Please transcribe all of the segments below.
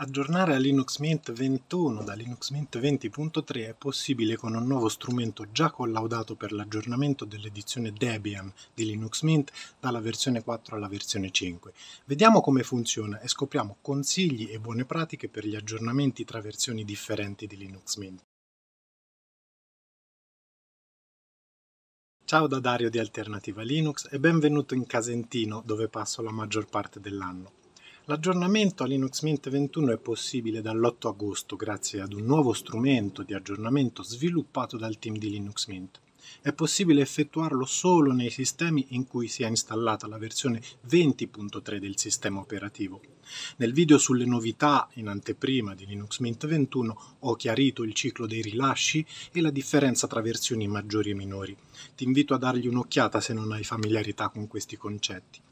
Aggiornare a Linux Mint 21 da Linux Mint 20.3 è possibile con un nuovo strumento già collaudato per l'aggiornamento dell'edizione Debian di Linux Mint dalla versione 4 alla versione 5. Vediamo come funziona e scopriamo consigli e buone pratiche per gli aggiornamenti tra versioni differenti di Linux Mint. Ciao da Dario di Alternativa Linux e benvenuto in Casentino dove passo la maggior parte dell'anno. L'aggiornamento a Linux Mint 21 è possibile dall'8 agosto grazie ad un nuovo strumento di aggiornamento sviluppato dal team di Linux Mint. È possibile effettuarlo solo nei sistemi in cui sia installata la versione 20.3 del sistema operativo. Nel video sulle novità in anteprima di Linux Mint 21 ho chiarito il ciclo dei rilasci e la differenza tra versioni maggiori e minori. Ti invito a dargli un'occhiata se non hai familiarità con questi concetti.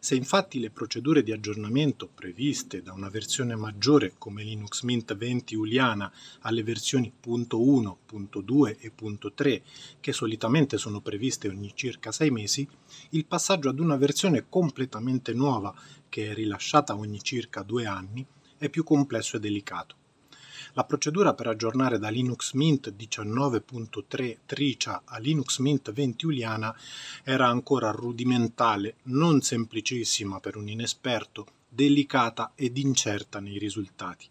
Se infatti le procedure di aggiornamento previste da una versione maggiore come Linux Mint 20 Juliana alle versioni .1.2 e .3, che solitamente sono previste ogni circa 6 mesi, il passaggio ad una versione completamente nuova, che è rilasciata ogni circa 2 anni, è più complesso e delicato. La procedura per aggiornare da Linux Mint 19.3 Tricia a Linux Mint 20 Uliana era ancora rudimentale, non semplicissima per un inesperto, delicata ed incerta nei risultati.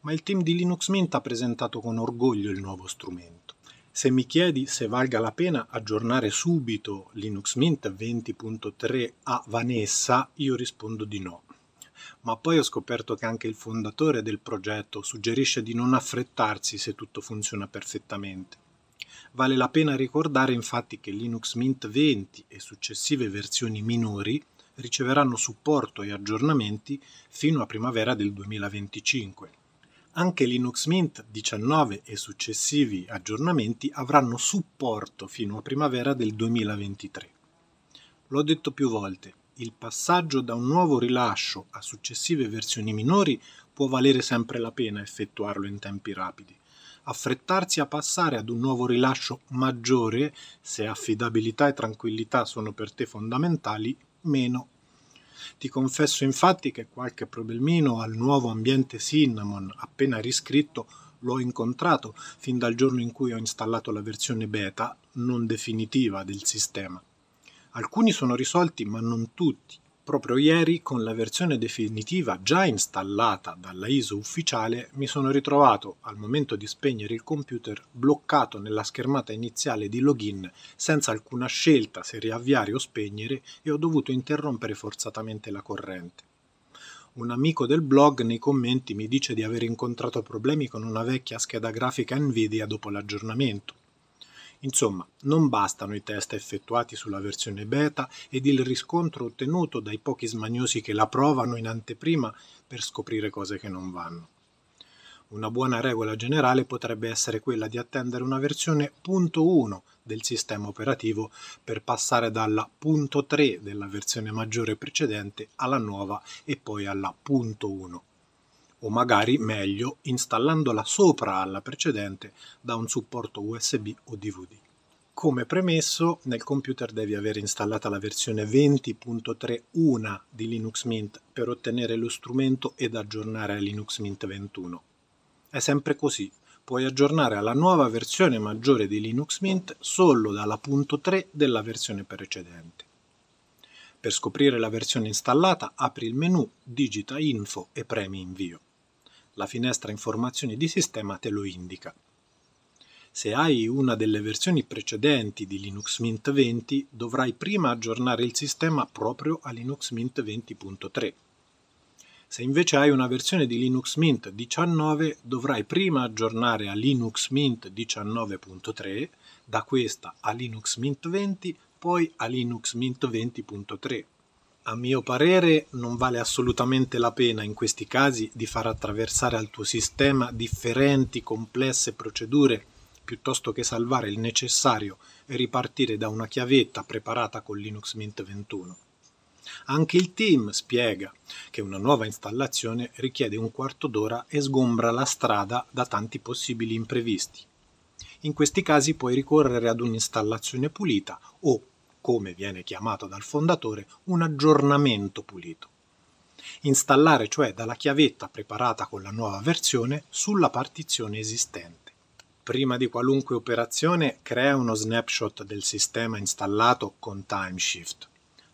Ma il team di Linux Mint ha presentato con orgoglio il nuovo strumento. Se mi chiedi se valga la pena aggiornare subito Linux Mint 20.3 a Vanessa, io rispondo di no ma poi ho scoperto che anche il fondatore del progetto suggerisce di non affrettarsi se tutto funziona perfettamente. Vale la pena ricordare infatti che Linux Mint 20 e successive versioni minori riceveranno supporto e aggiornamenti fino a primavera del 2025. Anche Linux Mint 19 e successivi aggiornamenti avranno supporto fino a primavera del 2023. L'ho detto più volte, il passaggio da un nuovo rilascio a successive versioni minori può valere sempre la pena effettuarlo in tempi rapidi. Affrettarsi a passare ad un nuovo rilascio maggiore, se affidabilità e tranquillità sono per te fondamentali, meno. Ti confesso infatti che qualche problemino al nuovo ambiente Cinnamon appena riscritto l'ho incontrato fin dal giorno in cui ho installato la versione beta non definitiva del sistema. Alcuni sono risolti ma non tutti. Proprio ieri, con la versione definitiva già installata dalla ISO ufficiale, mi sono ritrovato, al momento di spegnere il computer, bloccato nella schermata iniziale di login senza alcuna scelta se riavviare o spegnere e ho dovuto interrompere forzatamente la corrente. Un amico del blog nei commenti mi dice di aver incontrato problemi con una vecchia scheda grafica Nvidia dopo l'aggiornamento Insomma, non bastano i test effettuati sulla versione beta ed il riscontro ottenuto dai pochi smaniosi che la provano in anteprima per scoprire cose che non vanno. Una buona regola generale potrebbe essere quella di attendere una versione .1 del sistema operativo per passare dalla .3 della versione maggiore precedente alla nuova e poi alla .1 o magari meglio installandola sopra alla precedente da un supporto USB o DVD. Come premesso, nel computer devi aver installata la versione 20.3.1 di Linux Mint per ottenere lo strumento ed aggiornare a Linux Mint 21. È sempre così, puoi aggiornare alla nuova versione maggiore di Linux Mint solo dalla punto 3 della versione precedente. Per scoprire la versione installata apri il menu, digita Info e premi Invio la finestra informazioni di sistema te lo indica. Se hai una delle versioni precedenti di Linux Mint 20, dovrai prima aggiornare il sistema proprio a Linux Mint 20.3. Se invece hai una versione di Linux Mint 19, dovrai prima aggiornare a Linux Mint 19.3, da questa a Linux Mint 20, poi a Linux Mint 20.3. A mio parere non vale assolutamente la pena in questi casi di far attraversare al tuo sistema differenti, complesse procedure, piuttosto che salvare il necessario e ripartire da una chiavetta preparata con Linux Mint 21. Anche il team spiega che una nuova installazione richiede un quarto d'ora e sgombra la strada da tanti possibili imprevisti. In questi casi puoi ricorrere ad un'installazione pulita o come viene chiamato dal fondatore, un aggiornamento pulito. Installare cioè dalla chiavetta preparata con la nuova versione sulla partizione esistente prima di qualunque operazione crea uno snapshot del sistema installato con timeshift.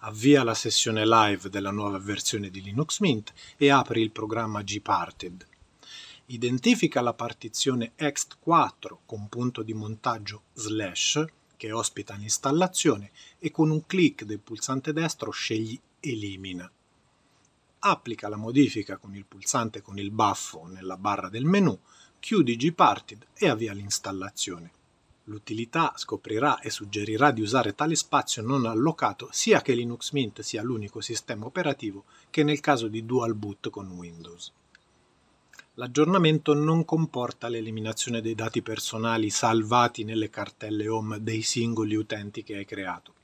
Avvia la sessione live della nuova versione di Linux Mint e apri il programma gparted. Identifica la partizione ext4 con punto di montaggio slash che ospita l'installazione e con un clic del pulsante destro scegli Elimina. Applica la modifica con il pulsante con il baffo nella barra del menu, chiudi Gparted e avvia l'installazione. L'utilità scoprirà e suggerirà di usare tale spazio non allocato sia che Linux Mint sia l'unico sistema operativo che nel caso di dual boot con Windows. L'aggiornamento non comporta l'eliminazione dei dati personali salvati nelle cartelle home dei singoli utenti che hai creato.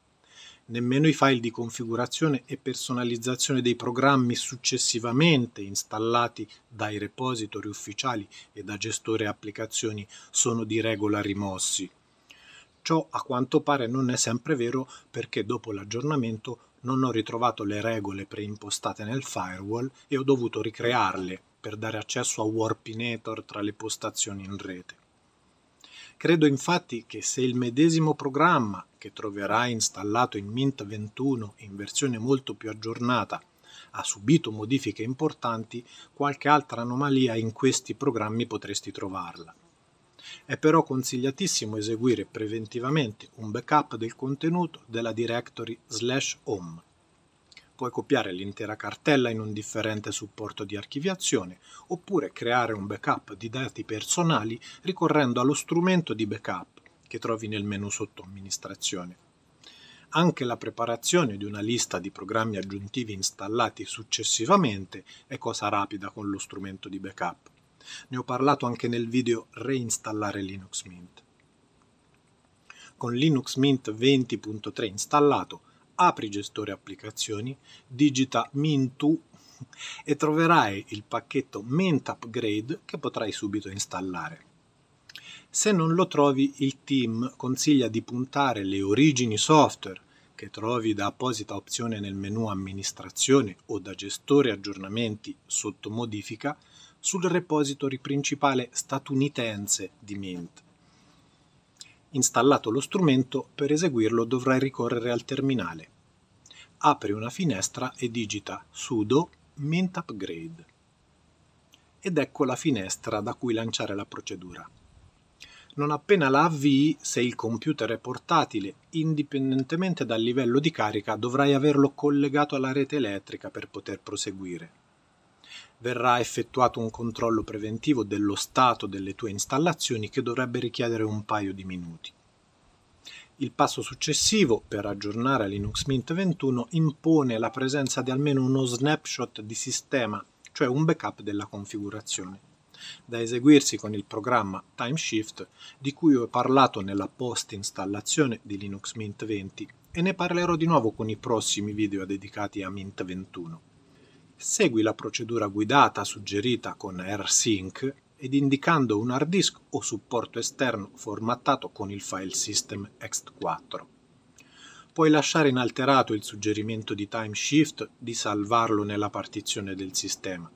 Nemmeno i file di configurazione e personalizzazione dei programmi successivamente installati dai repository ufficiali e da gestore applicazioni sono di regola rimossi. Ciò a quanto pare non è sempre vero perché dopo l'aggiornamento non ho ritrovato le regole preimpostate nel firewall e ho dovuto ricrearle per dare accesso a Warpinator tra le postazioni in rete. Credo infatti che se il medesimo programma, che troverai installato in Mint 21 in versione molto più aggiornata, ha subito modifiche importanti, qualche altra anomalia in questi programmi potresti trovarla. È però consigliatissimo eseguire preventivamente un backup del contenuto della directory slash home Puoi copiare l'intera cartella in un differente supporto di archiviazione oppure creare un backup di dati personali ricorrendo allo strumento di backup che trovi nel menu sotto amministrazione. Anche la preparazione di una lista di programmi aggiuntivi installati successivamente è cosa rapida con lo strumento di backup. Ne ho parlato anche nel video Reinstallare Linux Mint. Con Linux Mint 20.3 installato apri gestore applicazioni, digita Mintu e troverai il pacchetto Mint Upgrade che potrai subito installare. Se non lo trovi, il team consiglia di puntare le origini software che trovi da apposita opzione nel menu amministrazione o da gestore aggiornamenti sotto modifica sul repository principale statunitense di Mint Installato lo strumento, per eseguirlo dovrai ricorrere al terminale. Apri una finestra e digita sudo mint upgrade. Ed ecco la finestra da cui lanciare la procedura. Non appena la avvii, se il computer è portatile, indipendentemente dal livello di carica, dovrai averlo collegato alla rete elettrica per poter proseguire verrà effettuato un controllo preventivo dello stato delle tue installazioni che dovrebbe richiedere un paio di minuti. Il passo successivo per aggiornare Linux Mint 21 impone la presenza di almeno uno snapshot di sistema, cioè un backup della configurazione, da eseguirsi con il programma TimeShift di cui ho parlato nella post installazione di Linux Mint 20 e ne parlerò di nuovo con i prossimi video dedicati a Mint 21. Segui la procedura guidata suggerita con rsync ed indicando un hard disk o supporto esterno formattato con il file system ext4. Puoi lasciare inalterato il suggerimento di time shift di salvarlo nella partizione del sistema.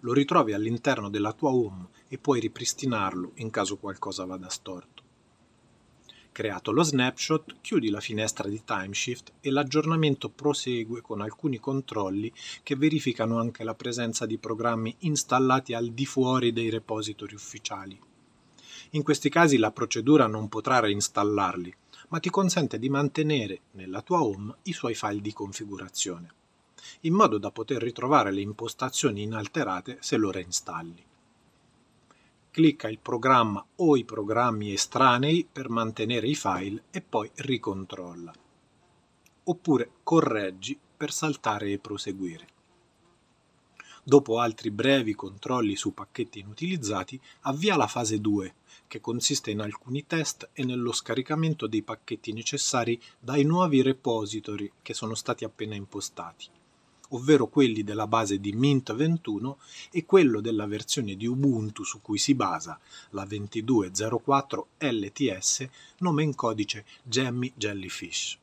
Lo ritrovi all'interno della tua home e puoi ripristinarlo in caso qualcosa vada storto. Creato lo snapshot, chiudi la finestra di timeshift e l'aggiornamento prosegue con alcuni controlli che verificano anche la presenza di programmi installati al di fuori dei repository ufficiali. In questi casi la procedura non potrà reinstallarli, ma ti consente di mantenere nella tua home i suoi file di configurazione, in modo da poter ritrovare le impostazioni inalterate se lo reinstalli clicca il programma o i programmi estranei per mantenere i file e poi ricontrolla. Oppure correggi per saltare e proseguire. Dopo altri brevi controlli su pacchetti inutilizzati, avvia la fase 2, che consiste in alcuni test e nello scaricamento dei pacchetti necessari dai nuovi repository che sono stati appena impostati ovvero quelli della base di Mint 21 e quello della versione di Ubuntu su cui si basa, la 2204 LTS, nome in codice Gemmy Jellyfish.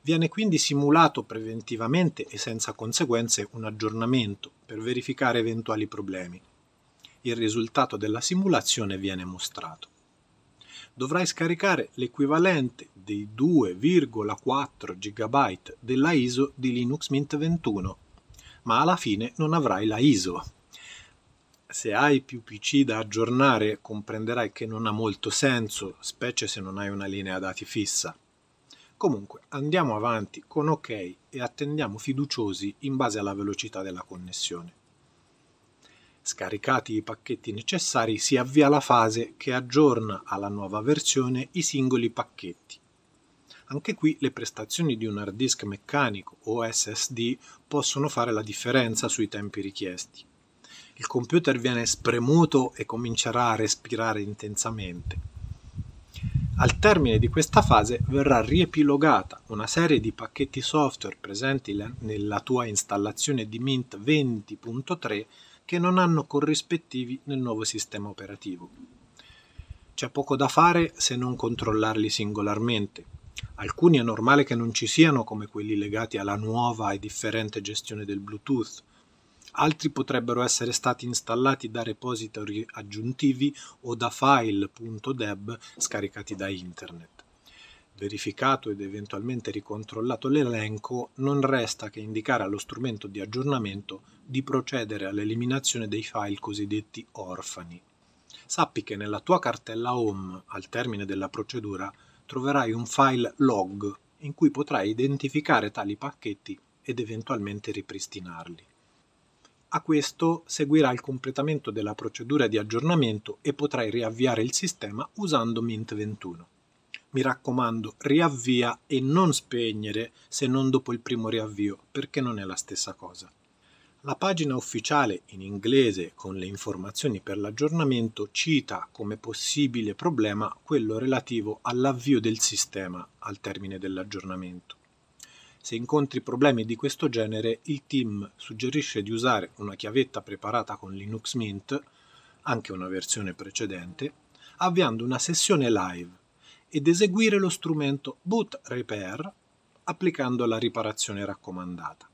Viene quindi simulato preventivamente e senza conseguenze un aggiornamento per verificare eventuali problemi. Il risultato della simulazione viene mostrato dovrai scaricare l'equivalente dei 2,4 GB della ISO di Linux Mint 21, ma alla fine non avrai la ISO. Se hai più PC da aggiornare comprenderai che non ha molto senso, specie se non hai una linea dati fissa. Comunque andiamo avanti con OK e attendiamo fiduciosi in base alla velocità della connessione. Scaricati i pacchetti necessari si avvia la fase che aggiorna alla nuova versione i singoli pacchetti anche qui le prestazioni di un hard disk meccanico o SSD possono fare la differenza sui tempi richiesti. Il computer viene spremuto e comincerà a respirare intensamente. Al termine di questa fase verrà riepilogata una serie di pacchetti software presenti nella tua installazione di Mint 20.3 che non hanno corrispettivi nel nuovo sistema operativo. C'è poco da fare se non controllarli singolarmente. Alcuni è normale che non ci siano, come quelli legati alla nuova e differente gestione del Bluetooth. Altri potrebbero essere stati installati da repository aggiuntivi o da file.deb scaricati da internet. Verificato ed eventualmente ricontrollato l'elenco, non resta che indicare allo strumento di aggiornamento di procedere all'eliminazione dei file cosiddetti orfani. Sappi che nella tua cartella home, al termine della procedura, troverai un file log in cui potrai identificare tali pacchetti ed eventualmente ripristinarli. A questo seguirà il completamento della procedura di aggiornamento e potrai riavviare il sistema usando Mint 21. Mi raccomando, riavvia e non spegnere se non dopo il primo riavvio, perché non è la stessa cosa. La pagina ufficiale in inglese con le informazioni per l'aggiornamento cita come possibile problema quello relativo all'avvio del sistema al termine dell'aggiornamento. Se incontri problemi di questo genere, il team suggerisce di usare una chiavetta preparata con Linux Mint, anche una versione precedente, avviando una sessione live ed eseguire lo strumento boot repair applicando la riparazione raccomandata.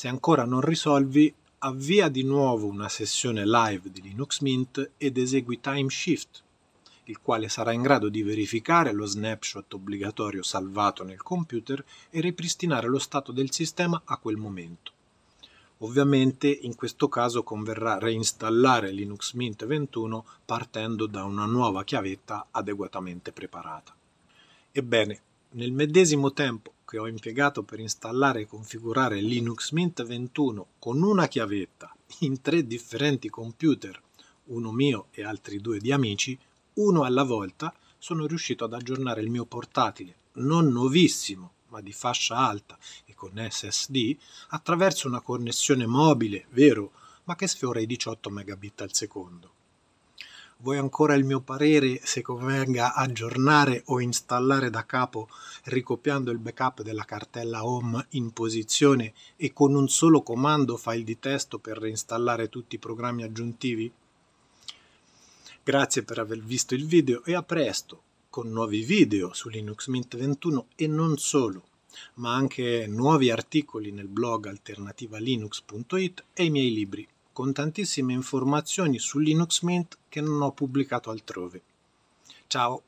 Se ancora non risolvi, avvia di nuovo una sessione live di Linux Mint ed esegui Time Shift, il quale sarà in grado di verificare lo snapshot obbligatorio salvato nel computer e ripristinare lo stato del sistema a quel momento. Ovviamente in questo caso converrà reinstallare Linux Mint 21 partendo da una nuova chiavetta adeguatamente preparata. Ebbene, nel medesimo tempo che ho impiegato per installare e configurare Linux Mint 21 con una chiavetta in tre differenti computer, uno mio e altri due di amici, uno alla volta, sono riuscito ad aggiornare il mio portatile, non nuovissimo, ma di fascia alta e con SSD, attraverso una connessione mobile, vero, ma che sfiora i 18 megabit al secondo vuoi ancora il mio parere se convenga aggiornare o installare da capo ricopiando il backup della cartella home in posizione e con un solo comando file di testo per reinstallare tutti i programmi aggiuntivi? Grazie per aver visto il video e a presto con nuovi video su Linux Mint 21 e non solo ma anche nuovi articoli nel blog alternativalinux.it e i miei libri con tantissime informazioni su Linux Mint che non ho pubblicato altrove. Ciao!